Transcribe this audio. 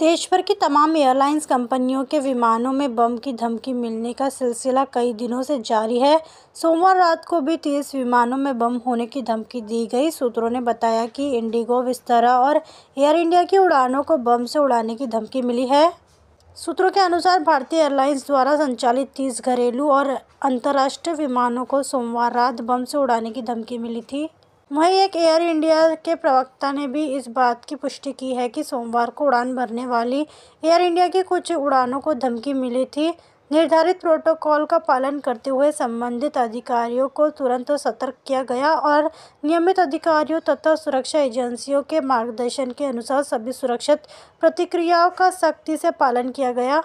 देश भर की तमाम एयरलाइंस कंपनियों के विमानों में बम की धमकी मिलने का सिलसिला कई दिनों से जारी है सोमवार रात को भी तीस विमानों में बम होने की धमकी दी गई सूत्रों ने बताया कि इंडिगो विस्तारा और एयर इंडिया की उड़ानों को बम से उड़ाने की धमकी मिली है सूत्रों के अनुसार भारतीय एयरलाइंस द्वारा संचालित तीस घरेलू और अंतर्राष्ट्रीय विमानों को सोमवार रात बम से उड़ाने की धमकी मिली थी वहीं एक एयर इंडिया के प्रवक्ता ने भी इस बात की पुष्टि की है कि सोमवार को उड़ान भरने वाली एयर इंडिया की कुछ उड़ानों को धमकी मिली थी निर्धारित प्रोटोकॉल का पालन करते हुए संबंधित अधिकारियों को तुरंत सतर्क किया गया और नियमित अधिकारियों तथा सुरक्षा एजेंसियों के मार्गदर्शन के अनुसार सभी सुरक्षित प्रतिक्रियाओं का सख्ती से पालन किया गया